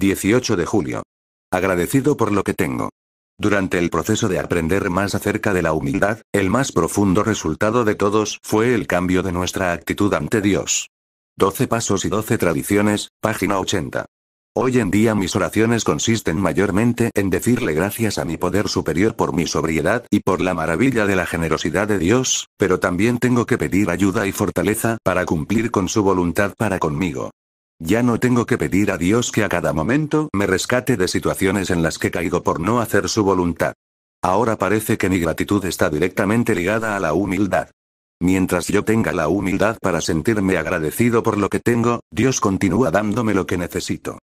18 de julio. Agradecido por lo que tengo. Durante el proceso de aprender más acerca de la humildad, el más profundo resultado de todos fue el cambio de nuestra actitud ante Dios. 12 Pasos y 12 Tradiciones, página 80. Hoy en día mis oraciones consisten mayormente en decirle gracias a mi poder superior por mi sobriedad y por la maravilla de la generosidad de Dios, pero también tengo que pedir ayuda y fortaleza para cumplir con su voluntad para conmigo. Ya no tengo que pedir a Dios que a cada momento me rescate de situaciones en las que caigo por no hacer su voluntad. Ahora parece que mi gratitud está directamente ligada a la humildad. Mientras yo tenga la humildad para sentirme agradecido por lo que tengo, Dios continúa dándome lo que necesito.